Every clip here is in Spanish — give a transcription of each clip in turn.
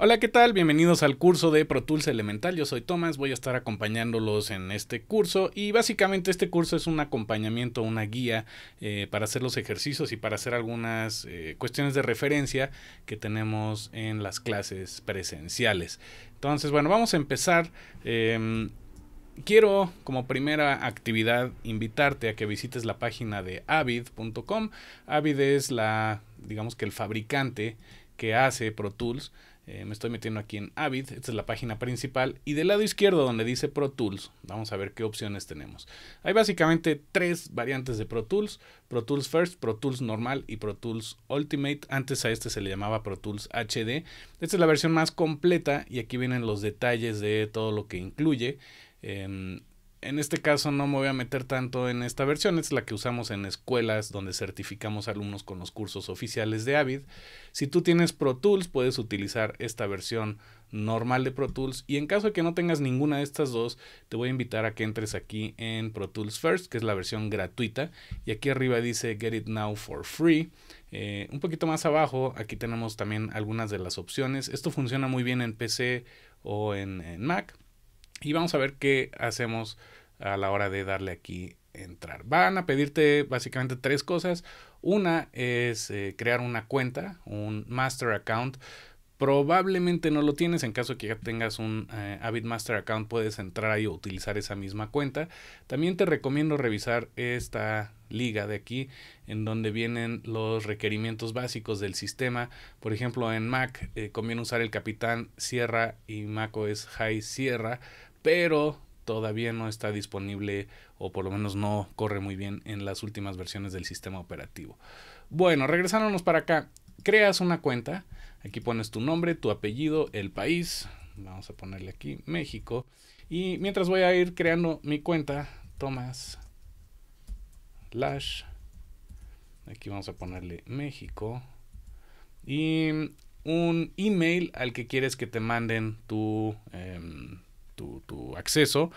Hola, ¿qué tal? Bienvenidos al curso de Pro Tools Elemental. Yo soy Tomás, voy a estar acompañándolos en este curso y básicamente este curso es un acompañamiento, una guía eh, para hacer los ejercicios y para hacer algunas eh, cuestiones de referencia que tenemos en las clases presenciales. Entonces, bueno, vamos a empezar. Em, quiero como primera actividad invitarte a que visites la página de avid.com. Avid es la, digamos que el fabricante que hace Pro Tools. Eh, me estoy metiendo aquí en Avid, esta es la página principal. Y del lado izquierdo donde dice Pro Tools, vamos a ver qué opciones tenemos. Hay básicamente tres variantes de Pro Tools. Pro Tools First, Pro Tools Normal y Pro Tools Ultimate. Antes a este se le llamaba Pro Tools HD. Esta es la versión más completa y aquí vienen los detalles de todo lo que incluye. Em, en este caso no me voy a meter tanto en esta versión, es la que usamos en escuelas donde certificamos alumnos con los cursos oficiales de Avid. Si tú tienes Pro Tools, puedes utilizar esta versión normal de Pro Tools y en caso de que no tengas ninguna de estas dos, te voy a invitar a que entres aquí en Pro Tools First, que es la versión gratuita, y aquí arriba dice Get It Now for Free. Eh, un poquito más abajo, aquí tenemos también algunas de las opciones. Esto funciona muy bien en PC o en Mac. Y vamos a ver qué hacemos a la hora de darle aquí entrar. Van a pedirte básicamente tres cosas. Una es eh, crear una cuenta, un master account. Probablemente no lo tienes, en caso que ya tengas un eh, Avid Master Account puedes entrar ahí o utilizar esa misma cuenta. También te recomiendo revisar esta liga de aquí en donde vienen los requerimientos básicos del sistema. Por ejemplo, en Mac eh, conviene usar el Capitán Sierra y Mac es High Sierra pero todavía no está disponible o por lo menos no corre muy bien en las últimas versiones del sistema operativo. Bueno, regresándonos para acá, creas una cuenta, aquí pones tu nombre, tu apellido, el país, vamos a ponerle aquí México, y mientras voy a ir creando mi cuenta, tomas Lash, aquí vamos a ponerle México, y un email al que quieres que te manden tu... Em, tu, acceso.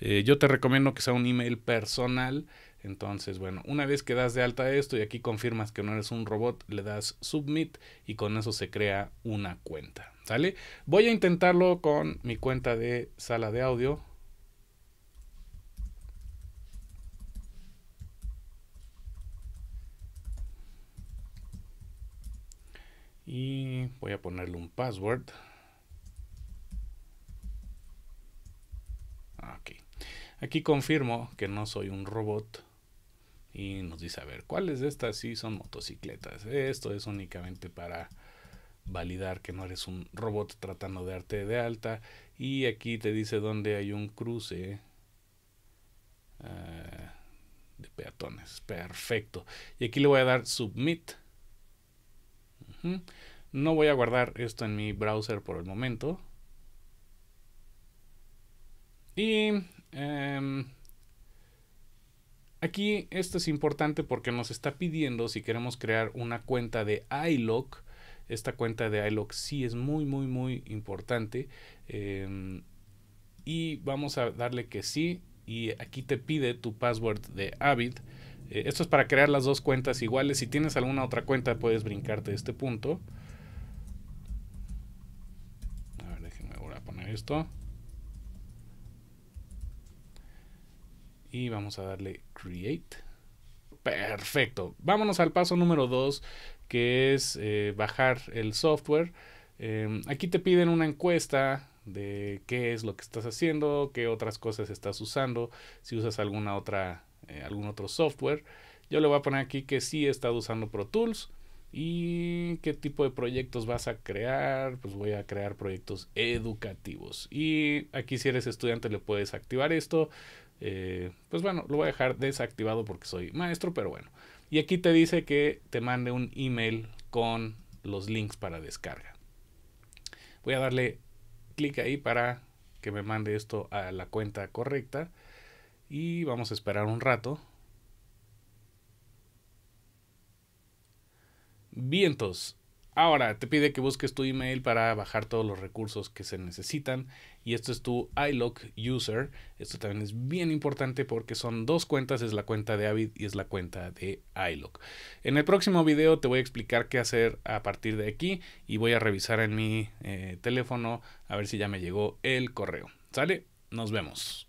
Eh, yo te recomiendo que sea un email personal. Entonces, bueno, una vez que das de alta esto y aquí confirmas que no eres un robot, le das submit y con eso se crea una cuenta. ¿Sale? Voy a intentarlo con mi cuenta de sala de audio. Y voy a ponerle un password. Aquí confirmo que no soy un robot. Y nos dice, a ver, ¿cuáles de estas sí son motocicletas? Esto es únicamente para validar que no eres un robot tratando de darte de alta. Y aquí te dice dónde hay un cruce ah, de peatones. Perfecto. Y aquí le voy a dar submit. No voy a guardar esto en mi browser por el momento. Y Em, aquí esto es importante porque nos está pidiendo si queremos crear una cuenta de iLock. Esta cuenta de iLock sí es muy, muy, muy importante. Em, y vamos a darle que sí. Y aquí te pide tu password de Avid. Eh, esto es para crear las dos cuentas iguales. Si tienes alguna otra cuenta puedes brincarte este punto. A ver, déjenme ahora poner esto. y vamos a darle create. Perfecto. Vámonos al paso número 2, que es eh, bajar el software. Em, aquí te piden una encuesta de qué es lo que estás haciendo, qué otras cosas estás usando, si usas alguna otra, eh, algún otro software. Yo le voy a poner aquí que sí he estado usando Pro Tools. ¿Y qué tipo de proyectos vas a crear? Pues voy a crear proyectos educativos. Y aquí si eres estudiante le puedes activar esto. Eh, pues bueno, lo voy a dejar desactivado porque soy maestro, pero bueno. Y aquí te dice que te mande un email con los links para descarga. Voy a darle clic ahí para que me mande esto a la cuenta correcta. Y vamos a esperar un rato. Vientos. Ahora te pide que busques tu email para bajar todos los recursos que se necesitan. Y esto es tu iLock user. Esto también es bien importante porque son dos cuentas: es la cuenta de Avid y es la cuenta de iLock. En el próximo video te voy a explicar qué hacer a partir de aquí y voy a revisar en mi eh, teléfono a ver si ya me llegó el correo. ¿Sale? Nos vemos.